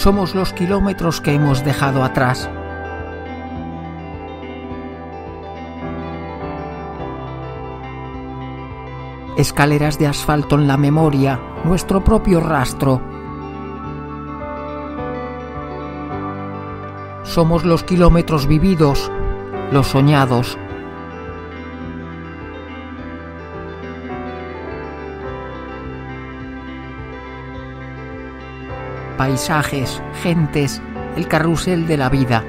somos los kilómetros que hemos dejado atrás. Escaleras de asfalto en la memoria, nuestro propio rastro. Somos los kilómetros vividos, los soñados, paisajes, gentes, el carrusel de la vida.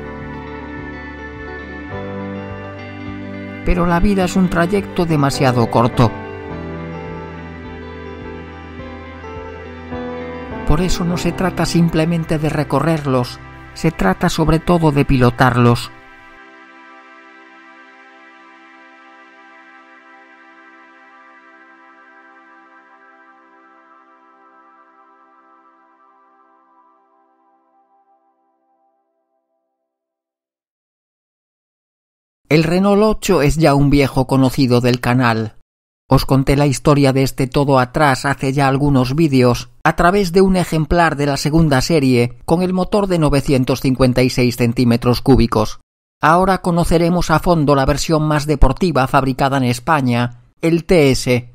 Pero la vida es un trayecto demasiado corto. Por eso no se trata simplemente de recorrerlos, se trata sobre todo de pilotarlos. El Renault 8 es ya un viejo conocido del canal. Os conté la historia de este todo atrás hace ya algunos vídeos, a través de un ejemplar de la segunda serie, con el motor de 956 centímetros cúbicos. Ahora conoceremos a fondo la versión más deportiva fabricada en España, el TS.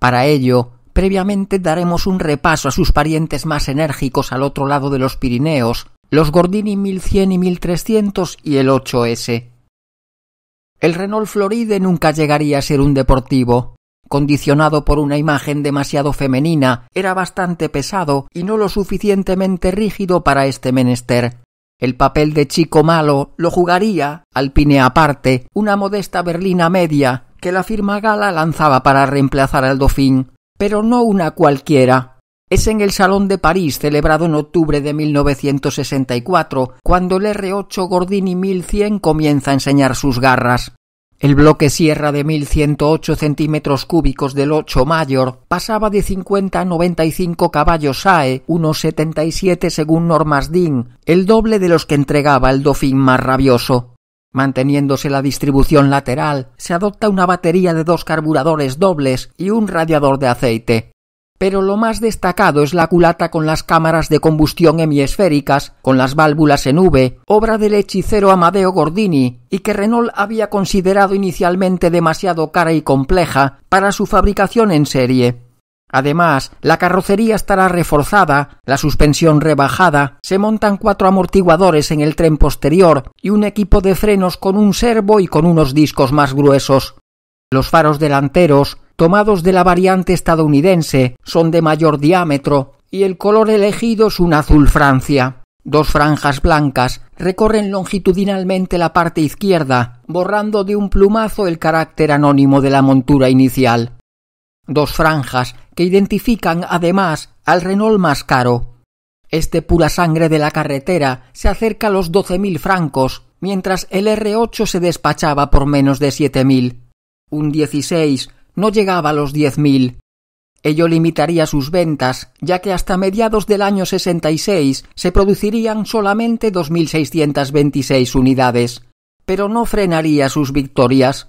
Para ello, previamente daremos un repaso a sus parientes más enérgicos al otro lado de los Pirineos, los Gordini 1100 y 1300 y el 8S. El Renault Floride nunca llegaría a ser un deportivo. Condicionado por una imagen demasiado femenina, era bastante pesado y no lo suficientemente rígido para este menester. El papel de chico malo lo jugaría, alpine aparte, una modesta berlina media que la firma Gala lanzaba para reemplazar al Dauphin, pero no una cualquiera, es en el Salón de París, celebrado en octubre de 1964, cuando el R8 Gordini 1100 comienza a enseñar sus garras. El bloque sierra de 1108 centímetros cúbicos del 8 Mayor pasaba de 50 a 95 caballos SAE, unos 77 según normas DIN, el doble de los que entregaba el Dofín más rabioso. Manteniéndose la distribución lateral, se adopta una batería de dos carburadores dobles y un radiador de aceite. Pero lo más destacado es la culata con las cámaras de combustión hemiesféricas, con las válvulas en V, obra del hechicero Amadeo Gordini, y que Renault había considerado inicialmente demasiado cara y compleja para su fabricación en serie. Además, la carrocería estará reforzada, la suspensión rebajada, se montan cuatro amortiguadores en el tren posterior y un equipo de frenos con un servo y con unos discos más gruesos. Los faros delanteros, tomados de la variante estadounidense, son de mayor diámetro y el color elegido es un azul Francia. Dos franjas blancas recorren longitudinalmente la parte izquierda, borrando de un plumazo el carácter anónimo de la montura inicial. Dos franjas que identifican además al Renault más caro. Este pura sangre de la carretera se acerca a los doce mil francos, mientras el R8 se despachaba por menos de siete mil. Un 16 no llegaba a los diez mil. Ello limitaría sus ventas, ya que hasta mediados del año 66 se producirían solamente 2.626 unidades, pero no frenaría sus victorias.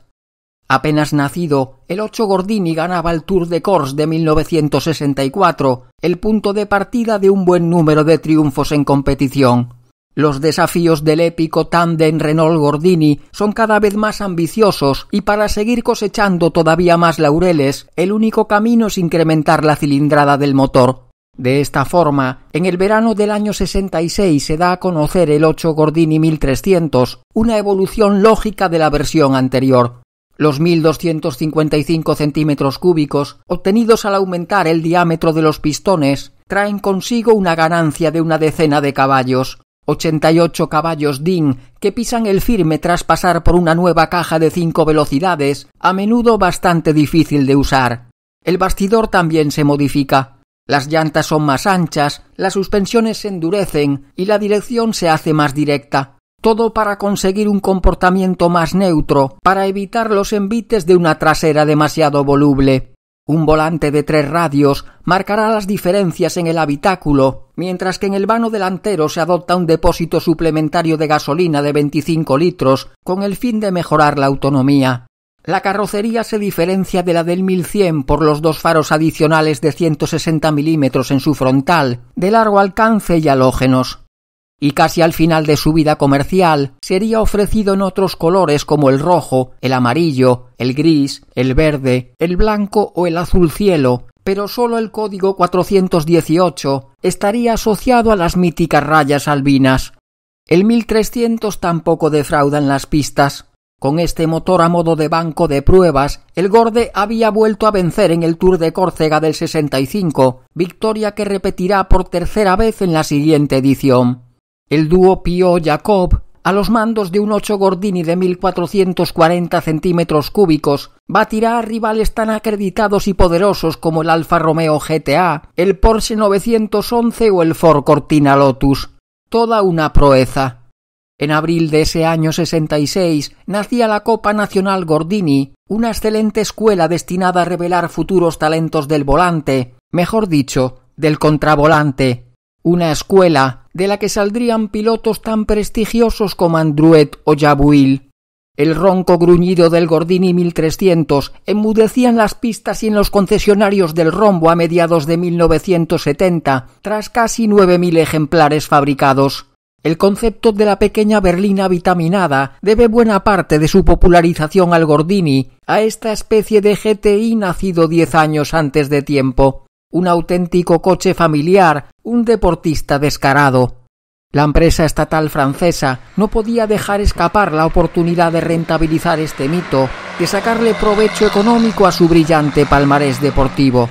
Apenas nacido, el ocho Gordini ganaba el Tour de Corse de 1964, el punto de partida de un buen número de triunfos en competición. Los desafíos del épico tandem Renault-Gordini son cada vez más ambiciosos y para seguir cosechando todavía más laureles, el único camino es incrementar la cilindrada del motor. De esta forma, en el verano del año 66 se da a conocer el 8 Gordini 1300, una evolución lógica de la versión anterior. Los 1255 centímetros cúbicos, obtenidos al aumentar el diámetro de los pistones, traen consigo una ganancia de una decena de caballos, 88 caballos DIN que pisan el firme tras pasar por una nueva caja de cinco velocidades, a menudo bastante difícil de usar. El bastidor también se modifica. Las llantas son más anchas, las suspensiones se endurecen y la dirección se hace más directa. Todo para conseguir un comportamiento más neutro, para evitar los envites de una trasera demasiado voluble. Un volante de tres radios marcará las diferencias en el habitáculo, mientras que en el vano delantero se adopta un depósito suplementario de gasolina de 25 litros con el fin de mejorar la autonomía. La carrocería se diferencia de la del 1100 por los dos faros adicionales de 160 milímetros en su frontal, de largo alcance y halógenos y casi al final de su vida comercial sería ofrecido en otros colores como el rojo, el amarillo, el gris, el verde, el blanco o el azul cielo, pero solo el código 418 estaría asociado a las míticas rayas albinas. El 1300 tampoco defraudan las pistas. Con este motor a modo de banco de pruebas, el Gorde había vuelto a vencer en el Tour de Córcega del 65, victoria que repetirá por tercera vez en la siguiente edición. El dúo Pio-Jacob, a los mandos de un 8 Gordini de 1440 centímetros cúbicos, batirá a rivales tan acreditados y poderosos como el Alfa Romeo GTA, el Porsche 911 o el Ford Cortina Lotus. Toda una proeza. En abril de ese año 66 nacía la Copa Nacional Gordini, una excelente escuela destinada a revelar futuros talentos del volante, mejor dicho, del contravolante una escuela de la que saldrían pilotos tan prestigiosos como Andruet o Jabuil. El ronco gruñido del Gordini 1300 en las pistas y en los concesionarios del rombo a mediados de 1970, tras casi 9.000 ejemplares fabricados. El concepto de la pequeña berlina vitaminada debe buena parte de su popularización al Gordini, a esta especie de GTI nacido diez años antes de tiempo. Un auténtico coche familiar un deportista descarado. La empresa estatal francesa no podía dejar escapar la oportunidad de rentabilizar este mito, de sacarle provecho económico a su brillante palmarés deportivo.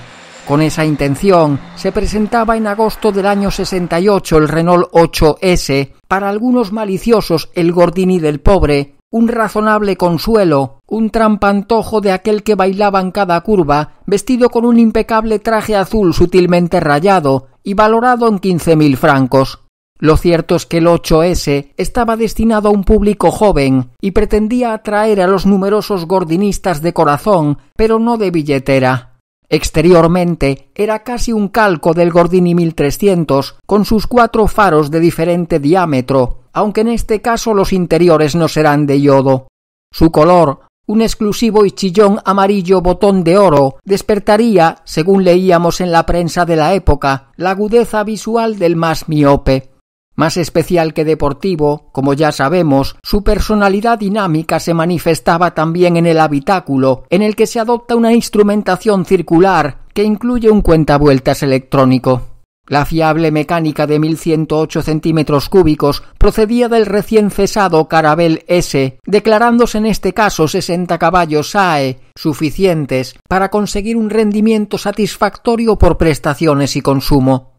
Con esa intención, se presentaba en agosto del año 68 el Renault 8S, para algunos maliciosos el Gordini del pobre, un razonable consuelo, un trampantojo de aquel que bailaba en cada curva, vestido con un impecable traje azul sutilmente rayado, y valorado en 15.000 francos. Lo cierto es que el 8S estaba destinado a un público joven y pretendía atraer a los numerosos gordinistas de corazón, pero no de billetera. Exteriormente era casi un calco del Gordini 1300, con sus cuatro faros de diferente diámetro, aunque en este caso los interiores no serán de yodo. Su color un exclusivo y chillón amarillo botón de oro despertaría, según leíamos en la prensa de la época, la agudeza visual del más miope. Más especial que deportivo, como ya sabemos, su personalidad dinámica se manifestaba también en el habitáculo, en el que se adopta una instrumentación circular que incluye un cuentavueltas electrónico. La fiable mecánica de 1108 centímetros cúbicos procedía del recién cesado Carabel S, declarándose en este caso 60 caballos SAE, suficientes para conseguir un rendimiento satisfactorio por prestaciones y consumo.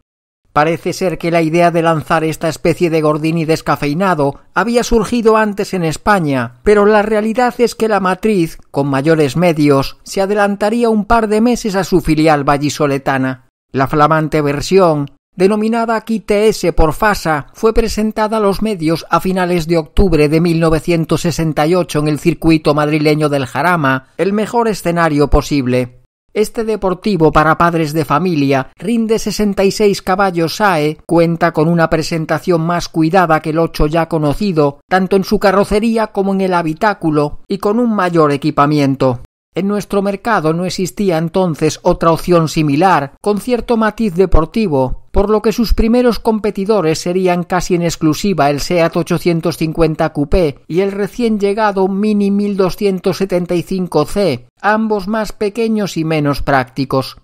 Parece ser que la idea de lanzar esta especie de gordini descafeinado había surgido antes en España, pero la realidad es que la matriz, con mayores medios, se adelantaría un par de meses a su filial vallisoletana. La flamante versión, denominada KITS por Fasa, fue presentada a los medios a finales de octubre de 1968 en el circuito madrileño del Jarama, el mejor escenario posible. Este deportivo para padres de familia rinde 66 caballos AE, cuenta con una presentación más cuidada que el 8 ya conocido, tanto en su carrocería como en el habitáculo, y con un mayor equipamiento. En nuestro mercado no existía entonces otra opción similar, con cierto matiz deportivo, por lo que sus primeros competidores serían casi en exclusiva el SEAT 850 Coupé y el recién llegado Mini 1275C, ambos más pequeños y menos prácticos.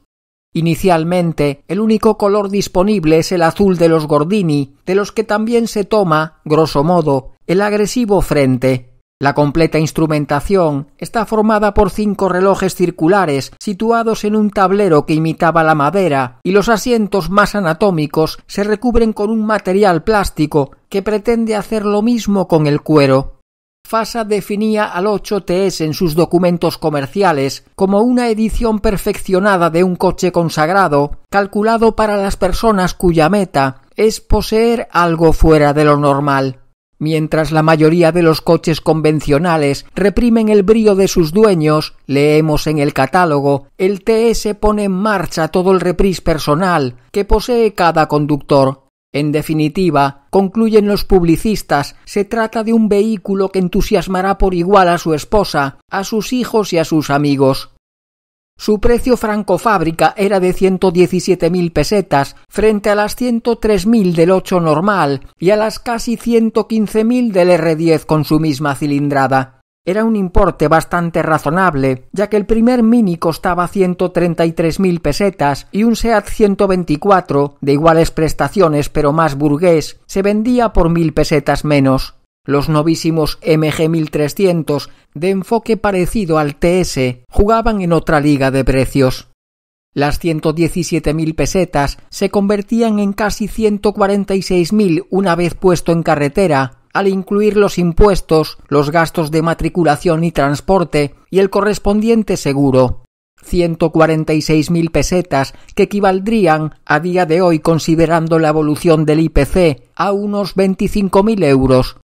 Inicialmente, el único color disponible es el azul de los Gordini, de los que también se toma, grosso modo, el agresivo frente, la completa instrumentación está formada por cinco relojes circulares situados en un tablero que imitaba la madera y los asientos más anatómicos se recubren con un material plástico que pretende hacer lo mismo con el cuero. Fasa definía al 8TS en sus documentos comerciales como una edición perfeccionada de un coche consagrado, calculado para las personas cuya meta es poseer algo fuera de lo normal. Mientras la mayoría de los coches convencionales reprimen el brío de sus dueños, leemos en el catálogo, el TS pone en marcha todo el repris personal que posee cada conductor. En definitiva, concluyen los publicistas, se trata de un vehículo que entusiasmará por igual a su esposa, a sus hijos y a sus amigos. Su precio francofábrica era de 117.000 pesetas frente a las 103.000 del 8 normal y a las casi 115.000 del R10 con su misma cilindrada. Era un importe bastante razonable, ya que el primer Mini costaba 133.000 pesetas y un Seat 124, de iguales prestaciones pero más burgués, se vendía por 1.000 pesetas menos. Los novísimos MG1300 de enfoque parecido al TS jugaban en otra liga de precios. Las 117.000 pesetas se convertían en casi 146.000 una vez puesto en carretera, al incluir los impuestos, los gastos de matriculación y transporte y el correspondiente seguro. 146.000 pesetas que equivaldrían, a día de hoy considerando la evolución del IPC, a unos 25.000 euros.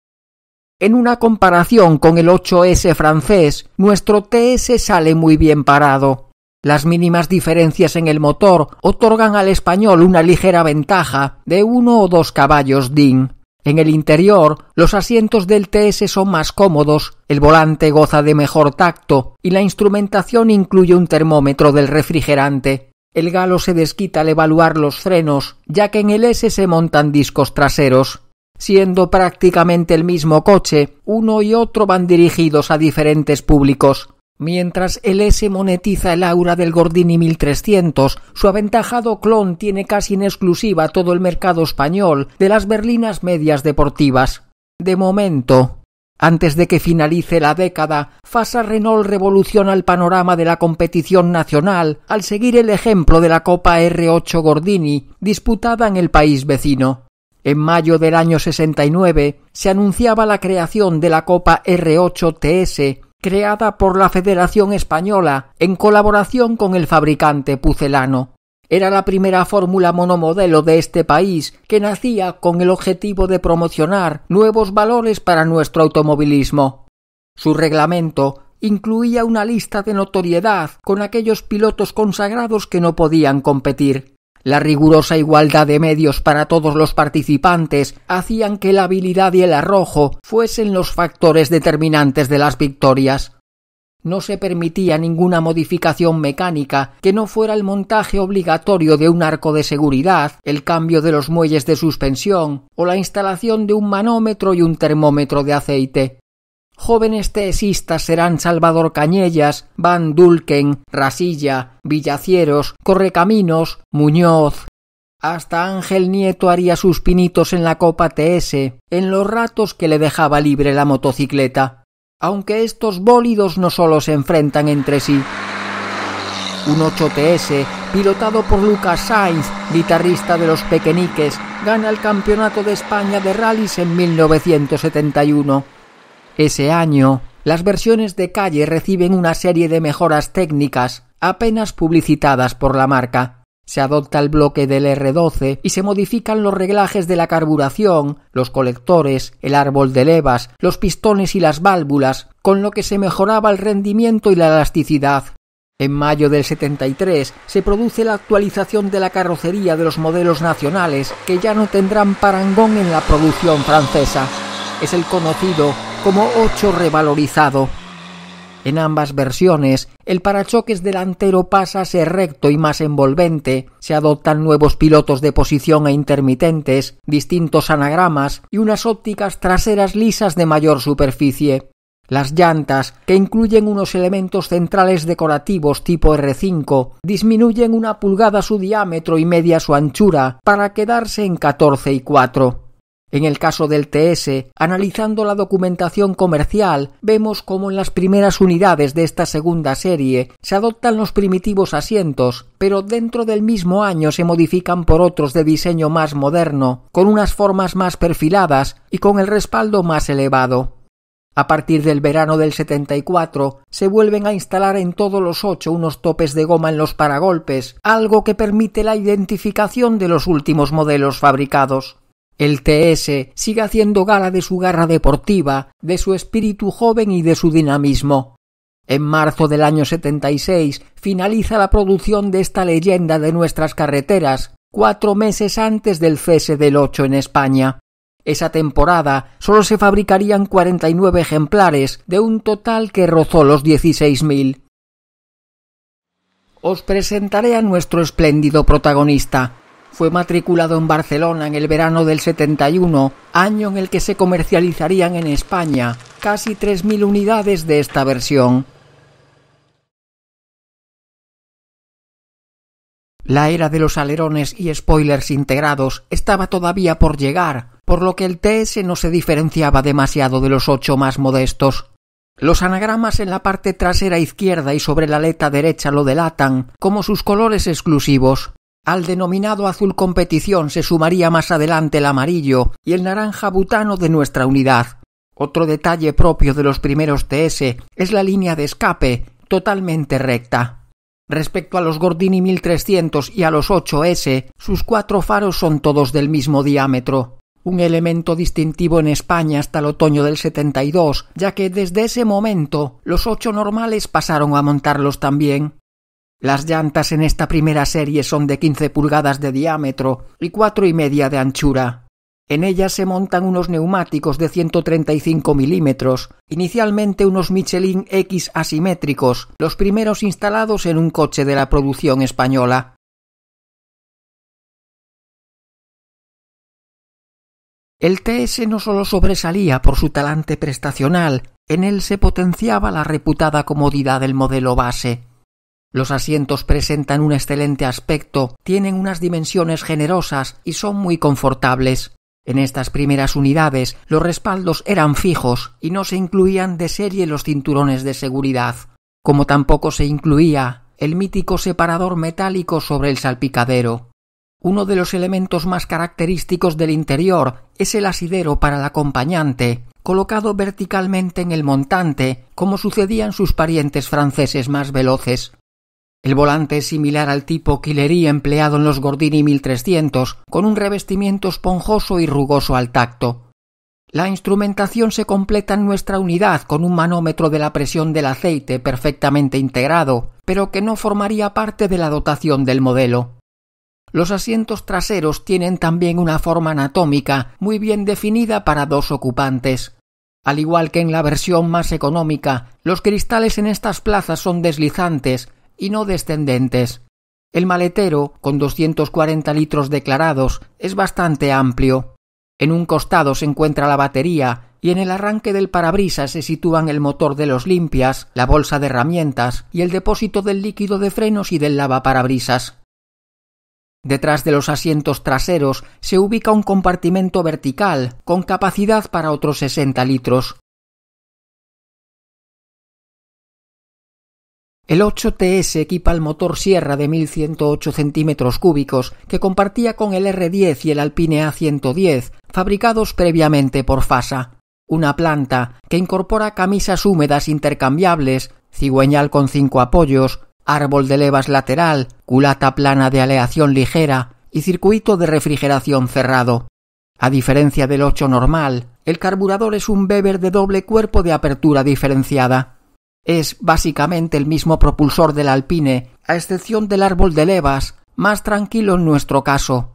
En una comparación con el 8S francés, nuestro TS sale muy bien parado. Las mínimas diferencias en el motor otorgan al español una ligera ventaja de uno o dos caballos DIN. En el interior, los asientos del TS son más cómodos, el volante goza de mejor tacto y la instrumentación incluye un termómetro del refrigerante. El galo se desquita al evaluar los frenos, ya que en el S se montan discos traseros siendo prácticamente el mismo coche, uno y otro van dirigidos a diferentes públicos. Mientras el S monetiza el aura del Gordini 1300, su aventajado clon tiene casi en exclusiva todo el mercado español de las berlinas medias deportivas. De momento, antes de que finalice la década, Fasa Renault revoluciona el panorama de la competición nacional al seguir el ejemplo de la Copa R8 Gordini disputada en el país vecino. En mayo del año 69 se anunciaba la creación de la Copa R8TS, creada por la Federación Española en colaboración con el fabricante pucelano. Era la primera fórmula monomodelo de este país que nacía con el objetivo de promocionar nuevos valores para nuestro automovilismo. Su reglamento incluía una lista de notoriedad con aquellos pilotos consagrados que no podían competir. La rigurosa igualdad de medios para todos los participantes hacían que la habilidad y el arrojo fuesen los factores determinantes de las victorias. No se permitía ninguna modificación mecánica que no fuera el montaje obligatorio de un arco de seguridad, el cambio de los muelles de suspensión o la instalación de un manómetro y un termómetro de aceite. Jóvenes tesistas serán Salvador Cañellas, Van Dulken, Rasilla, Villacieros, Correcaminos, Muñoz, hasta Ángel Nieto haría sus pinitos en la Copa TS, en los ratos que le dejaba libre la motocicleta. Aunque estos bólidos no solo se enfrentan entre sí. Un 8 TS, pilotado por Lucas Sainz, guitarrista de los Pequeniques, gana el Campeonato de España de Rallys en 1971. Ese año, las versiones de calle reciben una serie de mejoras técnicas apenas publicitadas por la marca. Se adopta el bloque del R12 y se modifican los reglajes de la carburación, los colectores, el árbol de levas, los pistones y las válvulas, con lo que se mejoraba el rendimiento y la elasticidad. En mayo del 73 se produce la actualización de la carrocería de los modelos nacionales que ya no tendrán parangón en la producción francesa. Es el conocido como 8 revalorizado. En ambas versiones, el parachoques delantero pasa a ser recto y más envolvente, se adoptan nuevos pilotos de posición e intermitentes, distintos anagramas y unas ópticas traseras lisas de mayor superficie. Las llantas, que incluyen unos elementos centrales decorativos tipo R5, disminuyen una pulgada su diámetro y media su anchura para quedarse en 14 y 4. En el caso del TS, analizando la documentación comercial, vemos cómo en las primeras unidades de esta segunda serie se adoptan los primitivos asientos, pero dentro del mismo año se modifican por otros de diseño más moderno, con unas formas más perfiladas y con el respaldo más elevado. A partir del verano del 74 se vuelven a instalar en todos los ocho unos topes de goma en los paragolpes, algo que permite la identificación de los últimos modelos fabricados el TS sigue haciendo gala de su garra deportiva, de su espíritu joven y de su dinamismo. En marzo del año 76 finaliza la producción de esta leyenda de nuestras carreteras, cuatro meses antes del cese del 8 en España. Esa temporada solo se fabricarían 49 ejemplares, de un total que rozó los 16.000. Os presentaré a nuestro espléndido protagonista, fue matriculado en Barcelona en el verano del 71, año en el que se comercializarían en España casi 3.000 unidades de esta versión. La era de los alerones y spoilers integrados estaba todavía por llegar, por lo que el TS no se diferenciaba demasiado de los ocho más modestos. Los anagramas en la parte trasera izquierda y sobre la aleta derecha lo delatan como sus colores exclusivos. Al denominado azul competición se sumaría más adelante el amarillo y el naranja butano de nuestra unidad. Otro detalle propio de los primeros TS es la línea de escape, totalmente recta. Respecto a los Gordini 1300 y a los 8S, sus cuatro faros son todos del mismo diámetro. Un elemento distintivo en España hasta el otoño del 72, ya que desde ese momento los ocho normales pasaron a montarlos también. Las llantas en esta primera serie son de 15 pulgadas de diámetro y cuatro y media de anchura. En ellas se montan unos neumáticos de 135 milímetros, inicialmente unos Michelin X asimétricos, los primeros instalados en un coche de la producción española. El TS no solo sobresalía por su talante prestacional, en él se potenciaba la reputada comodidad del modelo base. Los asientos presentan un excelente aspecto, tienen unas dimensiones generosas y son muy confortables. En estas primeras unidades los respaldos eran fijos y no se incluían de serie los cinturones de seguridad, como tampoco se incluía el mítico separador metálico sobre el salpicadero. Uno de los elementos más característicos del interior es el asidero para el acompañante, colocado verticalmente en el montante, como sucedían sus parientes franceses más veloces. El volante es similar al tipo Killery empleado en los Gordini 1300, con un revestimiento esponjoso y rugoso al tacto. La instrumentación se completa en nuestra unidad con un manómetro de la presión del aceite perfectamente integrado, pero que no formaría parte de la dotación del modelo. Los asientos traseros tienen también una forma anatómica muy bien definida para dos ocupantes. Al igual que en la versión más económica, los cristales en estas plazas son deslizantes, y no descendentes. El maletero, con 240 litros declarados, es bastante amplio. En un costado se encuentra la batería y en el arranque del parabrisas se sitúan el motor de los limpias, la bolsa de herramientas y el depósito del líquido de frenos y del lava parabrisas. Detrás de los asientos traseros se ubica un compartimento vertical con capacidad para otros 60 litros. El 8TS equipa el motor Sierra de 1108 centímetros cúbicos que compartía con el R10 y el Alpine A110, fabricados previamente por FASA. Una planta que incorpora camisas húmedas intercambiables, cigüeñal con cinco apoyos, árbol de levas lateral, culata plana de aleación ligera y circuito de refrigeración cerrado. A diferencia del 8 normal, el carburador es un Weber de doble cuerpo de apertura diferenciada. Es básicamente el mismo propulsor del Alpine, a excepción del árbol de levas, más tranquilo en nuestro caso.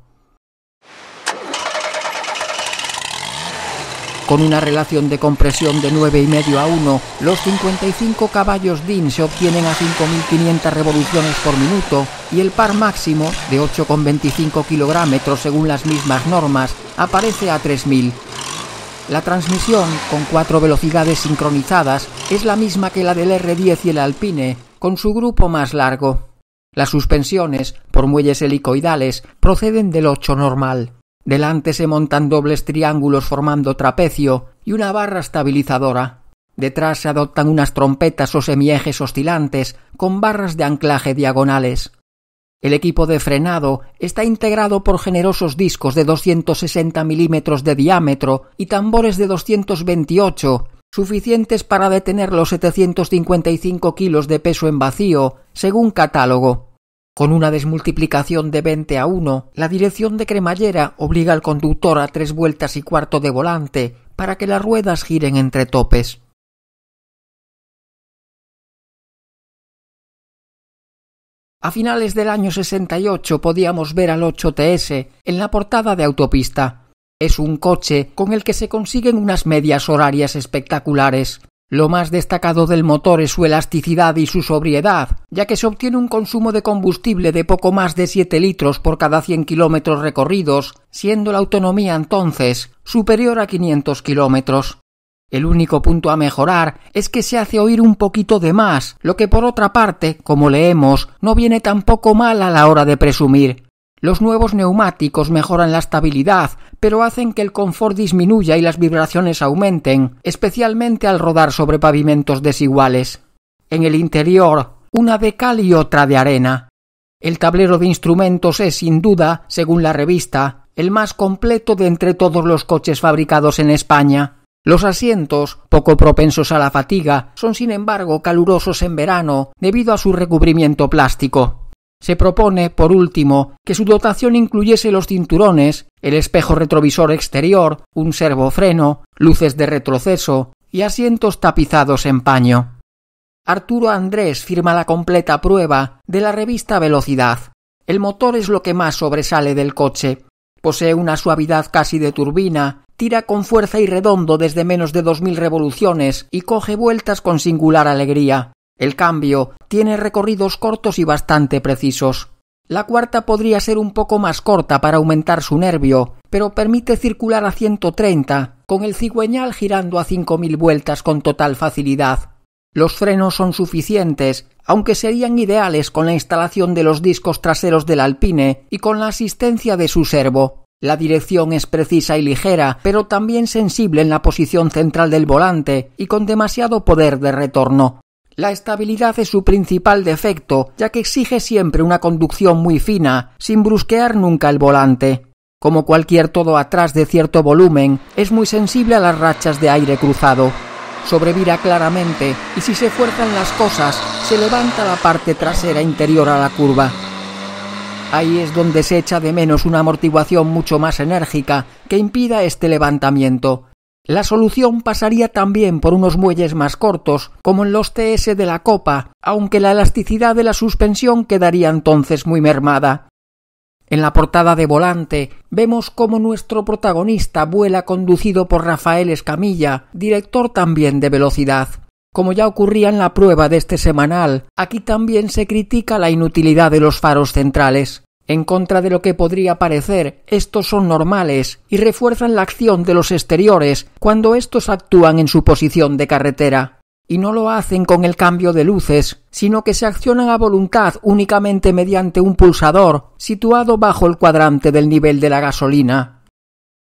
Con una relación de compresión de 9,5 a 1, los 55 caballos DIN se obtienen a 5.500 revoluciones por minuto y el par máximo, de 8,25 kilogramos según las mismas normas, aparece a 3.000. La transmisión, con cuatro velocidades sincronizadas, es la misma que la del R10 y el Alpine, con su grupo más largo. Las suspensiones, por muelles helicoidales, proceden del 8 normal. Delante se montan dobles triángulos formando trapecio y una barra estabilizadora. Detrás se adoptan unas trompetas o semiejes oscilantes con barras de anclaje diagonales. El equipo de frenado está integrado por generosos discos de 260 milímetros de diámetro y tambores de 228, suficientes para detener los 755 kilos de peso en vacío, según catálogo. Con una desmultiplicación de 20 a 1, la dirección de cremallera obliga al conductor a tres vueltas y cuarto de volante para que las ruedas giren entre topes. A finales del año 68 podíamos ver al 8TS en la portada de autopista. Es un coche con el que se consiguen unas medias horarias espectaculares. Lo más destacado del motor es su elasticidad y su sobriedad, ya que se obtiene un consumo de combustible de poco más de 7 litros por cada 100 kilómetros recorridos, siendo la autonomía entonces superior a 500 kilómetros. El único punto a mejorar es que se hace oír un poquito de más, lo que por otra parte, como leemos, no viene tampoco mal a la hora de presumir. Los nuevos neumáticos mejoran la estabilidad, pero hacen que el confort disminuya y las vibraciones aumenten, especialmente al rodar sobre pavimentos desiguales. En el interior, una de cal y otra de arena. El tablero de instrumentos es, sin duda, según la revista, el más completo de entre todos los coches fabricados en España. Los asientos, poco propensos a la fatiga, son sin embargo calurosos en verano debido a su recubrimiento plástico. Se propone, por último, que su dotación incluyese los cinturones, el espejo retrovisor exterior, un servofreno, luces de retroceso y asientos tapizados en paño. Arturo Andrés firma la completa prueba de la revista Velocidad. El motor es lo que más sobresale del coche, Posee una suavidad casi de turbina, tira con fuerza y redondo desde menos de dos mil revoluciones y coge vueltas con singular alegría. El cambio tiene recorridos cortos y bastante precisos. La cuarta podría ser un poco más corta para aumentar su nervio, pero permite circular a 130, con el cigüeñal girando a 5.000 vueltas con total facilidad. Los frenos son suficientes aunque serían ideales con la instalación de los discos traseros del Alpine y con la asistencia de su servo. La dirección es precisa y ligera, pero también sensible en la posición central del volante y con demasiado poder de retorno. La estabilidad es su principal defecto, ya que exige siempre una conducción muy fina, sin brusquear nunca el volante. Como cualquier todo atrás de cierto volumen, es muy sensible a las rachas de aire cruzado sobrevira claramente y si se fuerzan las cosas, se levanta la parte trasera interior a la curva. Ahí es donde se echa de menos una amortiguación mucho más enérgica que impida este levantamiento. La solución pasaría también por unos muelles más cortos, como en los TS de la copa, aunque la elasticidad de la suspensión quedaría entonces muy mermada. En la portada de Volante vemos cómo nuestro protagonista vuela conducido por Rafael Escamilla, director también de Velocidad. Como ya ocurría en la prueba de este semanal, aquí también se critica la inutilidad de los faros centrales. En contra de lo que podría parecer, estos son normales y refuerzan la acción de los exteriores cuando estos actúan en su posición de carretera y no lo hacen con el cambio de luces, sino que se accionan a voluntad únicamente mediante un pulsador situado bajo el cuadrante del nivel de la gasolina.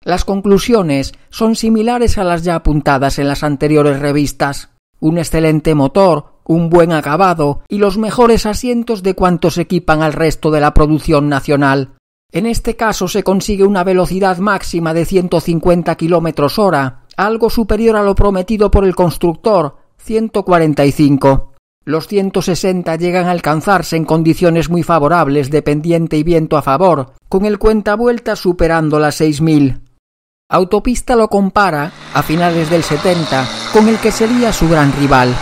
Las conclusiones son similares a las ya apuntadas en las anteriores revistas. Un excelente motor, un buen acabado y los mejores asientos de cuantos equipan al resto de la producción nacional. En este caso se consigue una velocidad máxima de 150 km hora, algo superior a lo prometido por el constructor 145. Los 160 llegan a alcanzarse en condiciones muy favorables de pendiente y viento a favor, con el cuenta vuelta superando las 6000. Autopista lo compara, a finales del 70, con el que sería su gran rival.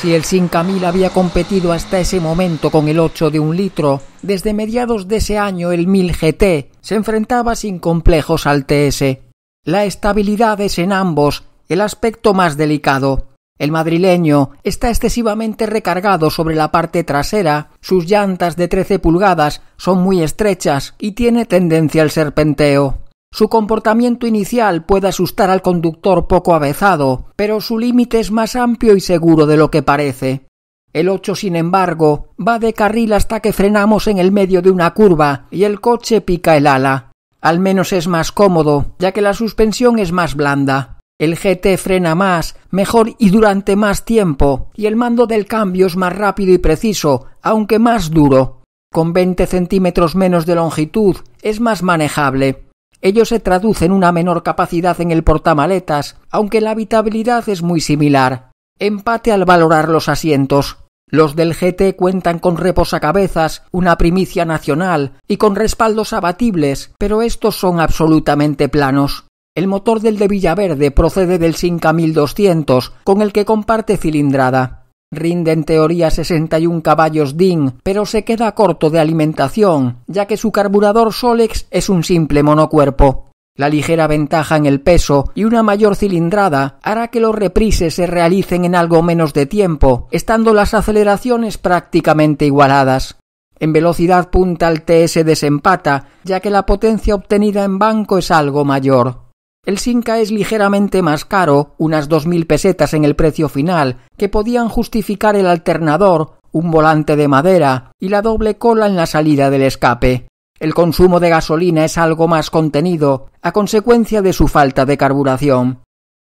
Si el 5000 había competido hasta ese momento con el 8 de un litro, desde mediados de ese año el 1000 GT se enfrentaba sin complejos al TS. La estabilidad es en ambos el aspecto más delicado. El madrileño está excesivamente recargado sobre la parte trasera, sus llantas de 13 pulgadas son muy estrechas y tiene tendencia al serpenteo. Su comportamiento inicial puede asustar al conductor poco avezado, pero su límite es más amplio y seguro de lo que parece. El 8, sin embargo, va de carril hasta que frenamos en el medio de una curva y el coche pica el ala. Al menos es más cómodo, ya que la suspensión es más blanda. El GT frena más, mejor y durante más tiempo, y el mando del cambio es más rápido y preciso, aunque más duro. Con 20 centímetros menos de longitud, es más manejable. Ello se traduce en una menor capacidad en el portamaletas, aunque la habitabilidad es muy similar. Empate al valorar los asientos. Los del GT cuentan con reposacabezas, una primicia nacional, y con respaldos abatibles, pero estos son absolutamente planos. El motor del de Villaverde procede del Sinca 1200, con el que comparte cilindrada. Rinde en teoría 61 caballos DIN, pero se queda corto de alimentación, ya que su carburador Solex es un simple monocuerpo. La ligera ventaja en el peso y una mayor cilindrada hará que los reprises se realicen en algo menos de tiempo, estando las aceleraciones prácticamente igualadas. En velocidad punta el TS desempata, ya que la potencia obtenida en banco es algo mayor. El Sinca es ligeramente más caro, unas dos mil pesetas en el precio final, que podían justificar el alternador, un volante de madera y la doble cola en la salida del escape. El consumo de gasolina es algo más contenido, a consecuencia de su falta de carburación.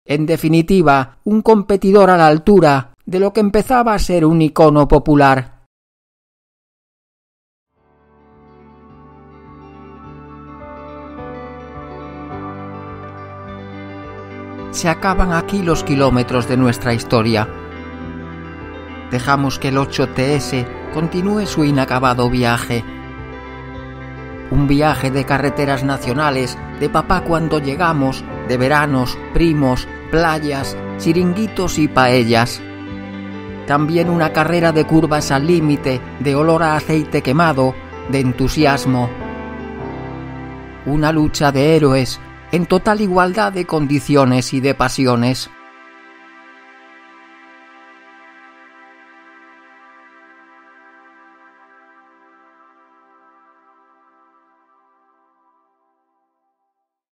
En definitiva, un competidor a la altura de lo que empezaba a ser un icono popular. se acaban aquí los kilómetros de nuestra historia. Dejamos que el 8TS continúe su inacabado viaje. Un viaje de carreteras nacionales, de papá cuando llegamos, de veranos, primos, playas, chiringuitos y paellas. También una carrera de curvas al límite, de olor a aceite quemado, de entusiasmo. Una lucha de héroes en total igualdad de condiciones y de pasiones.